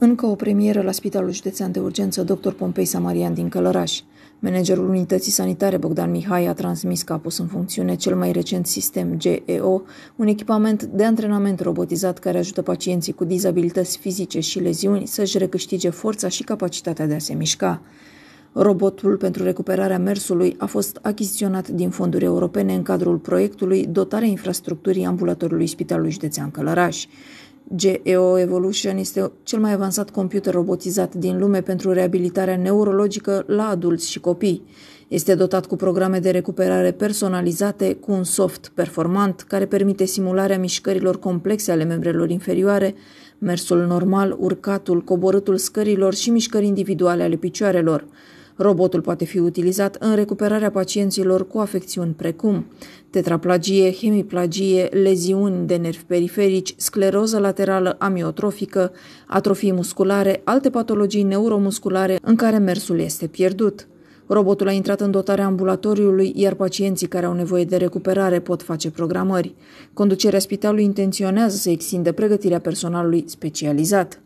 Încă o premieră la Spitalul Județean de Urgență Dr. Pompei Samarian din Călăraș. Managerul unității sanitare Bogdan Mihai a transmis că a pus în funcțiune cel mai recent sistem GEO, un echipament de antrenament robotizat care ajută pacienții cu dizabilități fizice și leziuni să-și recâștige forța și capacitatea de a se mișca. Robotul pentru recuperarea mersului a fost achiziționat din fonduri europene în cadrul proiectului Dotarea infrastructurii ambulatorului Spitalului Județean Călăraș. GEO Evolution este cel mai avansat computer robotizat din lume pentru reabilitarea neurologică la adulți și copii. Este dotat cu programe de recuperare personalizate, cu un soft performant care permite simularea mișcărilor complexe ale membrelor inferioare, mersul normal, urcatul, coborâtul scărilor și mișcări individuale ale picioarelor. Robotul poate fi utilizat în recuperarea pacienților cu afecțiuni precum tetraplagie, hemiplagie, leziuni de nervi periferici, scleroză laterală amiotrofică, atrofii musculare, alte patologii neuromusculare în care mersul este pierdut. Robotul a intrat în dotarea ambulatoriului, iar pacienții care au nevoie de recuperare pot face programări. Conducerea spitalului intenționează să extindă pregătirea personalului specializat.